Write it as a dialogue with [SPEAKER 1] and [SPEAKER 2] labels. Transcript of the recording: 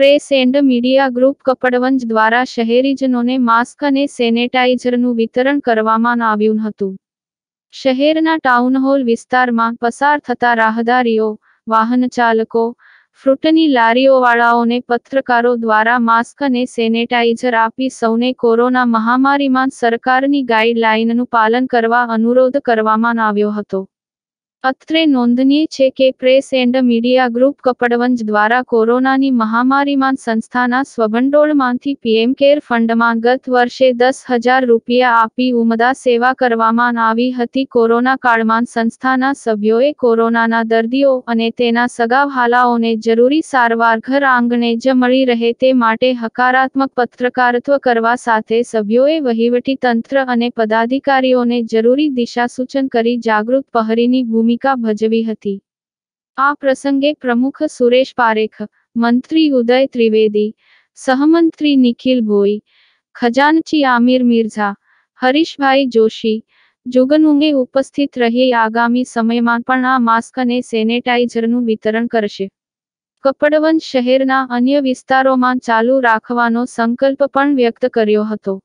[SPEAKER 1] press and media group Kapadvanj દ્વારા શહેરીજનોને mask અને સેનેટાઇઝરનું વિતરણ કરવામાં આવ્યું હતું શહેરના ટાઉનહોલ વિસ્તારમાં પસાર થતા રાહદારીઓ વાહન ચાલકો ફ્રૂટની લારીઓવાળાઓને પત્રકારો દ્વારા માસ્ક અને સેનેટાઇઝર આપી સૌને કોરોના મહામારીમાં સરકારની ગાઈડલાઈનનું પાલન કરવા અનુરોધ કરવામાં આવ્યો હતો અત્રે નોંધનીય છે કે press and media group Kapadvanj દ્વારા કોરોનાની મહામારીમાં સંસ્થાના સ્વભંડોળમાંથી પીએમ કેર ફંડમાં ગત વર્ષે દસ હજાર રૂપિયા આપી ઉમદા સેવા કરવામાં આવી હતી કોરોના કાળમાં સંસ્થાના સભ્યોએ કોરોનાના દર્દીઓ અને તેના સગાવહાલાઓને જરૂરી સારવાર ઘર આંગણે જ મળી રહે તે માટે હકારાત્મક પત્રકારત્વ કરવા સાથે સભ્યોએ વહીવટી તંત્ર અને પદાધિકારીઓને જરૂરી દિશા સૂચન કરી જાગૃત પહરીની ભૂમિ ભૂમિકા ભજવી હતી આ પ્રસંગે પ્રમુખ સુરેશ પારેખ મંત્રી ઉદય ત્રિવેદી સહમંત્રી નિખિલ ભોઈ ખજાનચી આમિર મિર્ઝા હરીશભાઈ જોશી જુગનુંગે ઉપસ્થિત રહી આગામી સમયમાં પણ આ માસ્ક અને સેનેટાઇઝરનું વિતરણ કરશે કપડવંજ શહેરના અન્ય વિસ્તારોમાં ચાલુ રાખવાનો સંકલ્પ પણ વ્યક્ત કર્યો હતો